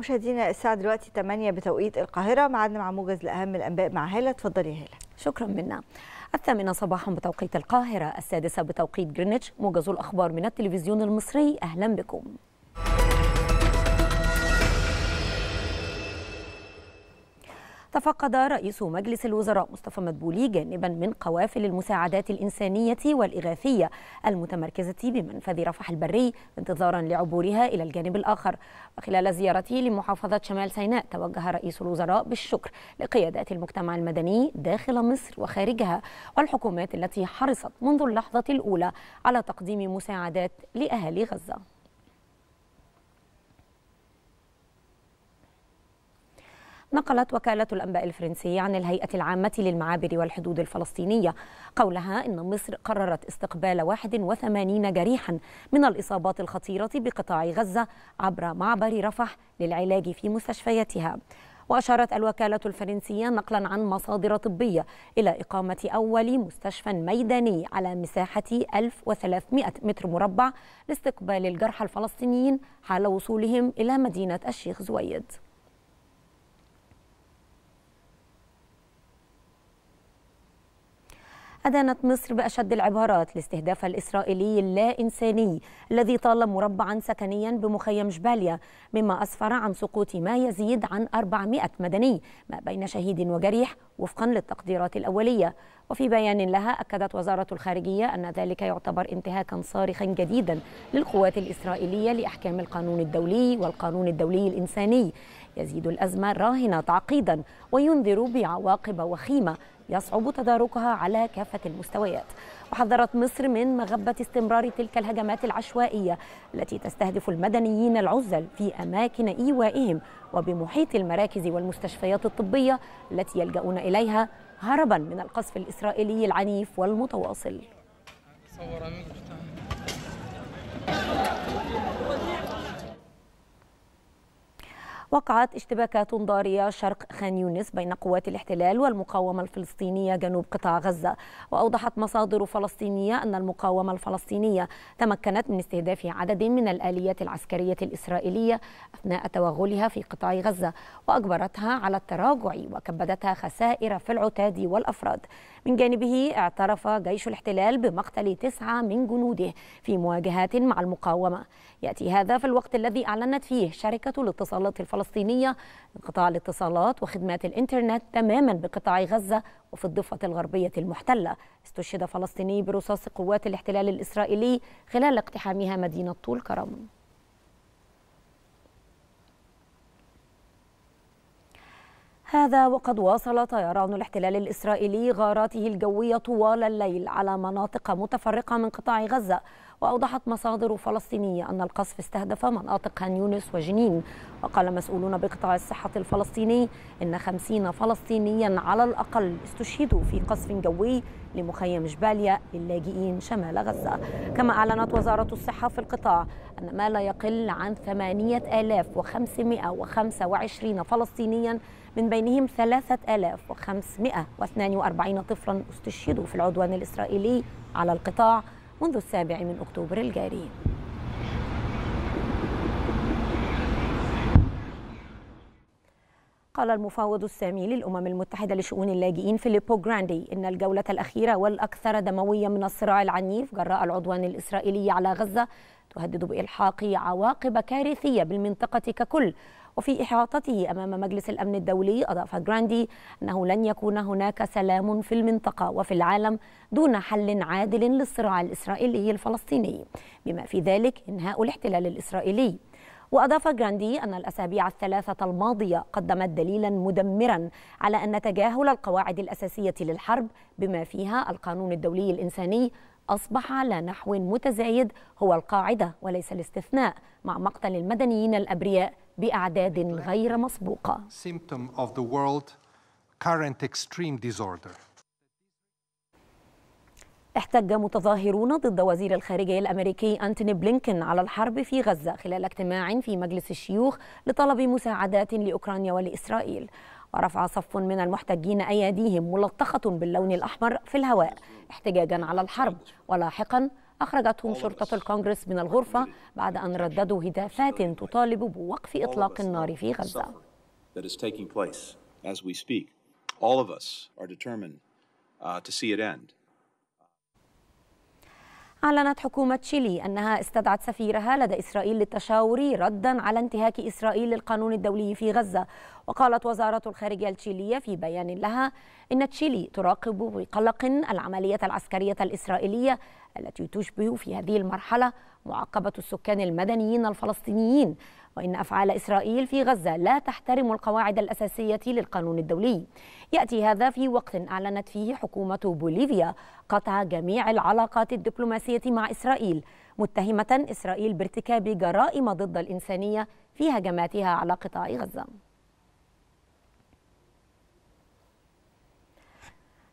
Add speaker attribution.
Speaker 1: مشاهدينا الساعة دلوقتي 8 بتوقيت القاهرة معادنا مع موجز لأهم الأنباء مع هالة تفضلي هالة شكرا منا الثامنة صباحا بتوقيت القاهرة السادسة بتوقيت جرينتش موجز الأخبار من التلفزيون المصري أهلا بكم تفقد رئيس مجلس الوزراء مصطفى مدبولي جانبا من قوافل المساعدات الإنسانية والإغاثية المتمركزة بمنفذ رفح البري انتظارا لعبورها إلى الجانب الآخر وخلال زيارته لمحافظة شمال سيناء توجه رئيس الوزراء بالشكر لقيادات المجتمع المدني داخل مصر وخارجها والحكومات التي حرصت منذ اللحظة الأولى على تقديم مساعدات لأهالي غزة نقلت وكالة الأنباء الفرنسية عن الهيئة العامة للمعابر والحدود الفلسطينية قولها إن مصر قررت استقبال 81 جريحا من الإصابات الخطيرة بقطاع غزة عبر معبر رفح للعلاج في مستشفياتها وأشارت الوكالة الفرنسية نقلا عن مصادر طبية إلى إقامة أول مستشفى ميداني على مساحة 1300 متر مربع لاستقبال الجرحى الفلسطينيين حال وصولهم إلى مدينة الشيخ زويد أدانت مصر بأشد العبارات الاستهداف الإسرائيلي اللا إنساني الذي طال مربعا سكنيا بمخيم جباليا مما أسفر عن سقوط ما يزيد عن 400 مدني ما بين شهيد وجريح وفقا للتقديرات الأولية وفي بيان لها أكدت وزارة الخارجية أن ذلك يعتبر انتهاكا صارخا جديدا للقوات الإسرائيلية لأحكام القانون الدولي والقانون الدولي الإنساني يزيد الأزمة راهنة تعقيدا وينذر بعواقب وخيمة يصعب تداركها على كافة المستويات وحذرت مصر من مغبة استمرار تلك الهجمات العشوائية التي تستهدف المدنيين العزل في أماكن إيوائهم وبمحيط المراكز والمستشفيات الطبية التي يلجؤون إليها هربا من القصف الإسرائيلي العنيف والمتواصل وقعت اشتباكات ضارية شرق خان يونس بين قوات الاحتلال والمقاومة الفلسطينية جنوب قطاع غزة وأوضحت مصادر فلسطينية أن المقاومة الفلسطينية تمكنت من استهداف عدد من الآليات العسكرية الإسرائيلية أثناء توغلها في قطاع غزة وأجبرتها على التراجع وكبدتها خسائر في العتاد والأفراد من جانبه اعترف جيش الاحتلال بمقتل تسعة من جنوده في مواجهات مع المقاومة يأتي هذا في الوقت الذي أعلنت فيه شركة الاتصالات الفلسطينية الفلسطينية قطاع الاتصالات وخدمات الإنترنت تماما بقطاع غزة وفي الضفة الغربية المحتلة استشهد فلسطيني برصاص قوات الاحتلال الإسرائيلي خلال اقتحامها مدينة طول كرم هذا وقد واصل طيران الاحتلال الإسرائيلي غاراته الجوية طوال الليل على مناطق متفرقة من قطاع غزة وأوضحت مصادر فلسطينية أن القصف استهدف مناطق خان يونس وجنين وقال مسؤولون بقطاع الصحة الفلسطيني إن خمسين فلسطينيا على الأقل استشهدوا في قصف جوي لمخيم جباليا للاجئين شمال غزة كما أعلنت وزارة الصحة في القطاع أن ما لا يقل عن 8525 فلسطينيا من بين بينهم 3542 طفلا استشهدوا في العدوان الإسرائيلي على القطاع منذ السابع من أكتوبر الجاري قال المفاوض السامي للأمم المتحدة لشؤون اللاجئين فيليبو جراندي إن الجولة الأخيرة والأكثر دموية من الصراع العنيف جراء العدوان الإسرائيلي على غزة تهدد بإلحاق عواقب كارثية بالمنطقة ككل وفي إحاطته أمام مجلس الأمن الدولي أضاف جراندي أنه لن يكون هناك سلام في المنطقة وفي العالم دون حل عادل للصراع الإسرائيلي الفلسطيني بما في ذلك إنهاء الاحتلال الإسرائيلي وأضاف جراندي أن الأسابيع الثلاثة الماضية قدمت دليلا مدمرا على أن تجاهل القواعد الأساسية للحرب بما فيها القانون الدولي الإنساني أصبح على نحو متزايد هو القاعدة وليس الاستثناء مع مقتل المدنيين الأبرياء بأعداد غير مسبوقة احتج متظاهرون ضد وزير الخارجية الأمريكي أنتوني بلينكن على الحرب في غزة خلال اجتماع في مجلس الشيوخ لطلب مساعدات لأوكرانيا ولإسرائيل ورفع صف من المحتجين أيديهم ملطخة باللون الأحمر في الهواء احتجاجا على الحرب ولاحقا أخرجتهم شرطة الكونغرس من الغرفة بعد أن رددوا هتافات تطالب بوقف إطلاق النار في غزة All of us are determined uh, to see it end. أعلنت حكومة تشيلي أنها استدعت سفيرها لدى إسرائيل للتشاور ردا على انتهاك إسرائيل للقانون الدولي في غزة وقالت وزارة الخارجية التشيلية في بيان لها إن تشيلي تراقب بقلق العملية العسكرية الإسرائيلية التي تشبه في هذه المرحلة معاقبه السكان المدنيين الفلسطينيين وإن أفعال إسرائيل في غزة لا تحترم القواعد الأساسية للقانون الدولي يأتي هذا في وقت أعلنت فيه حكومة بوليفيا قطع جميع العلاقات الدبلوماسية مع إسرائيل متهمة إسرائيل بارتكاب جرائم ضد الإنسانية في هجماتها على قطاع غزة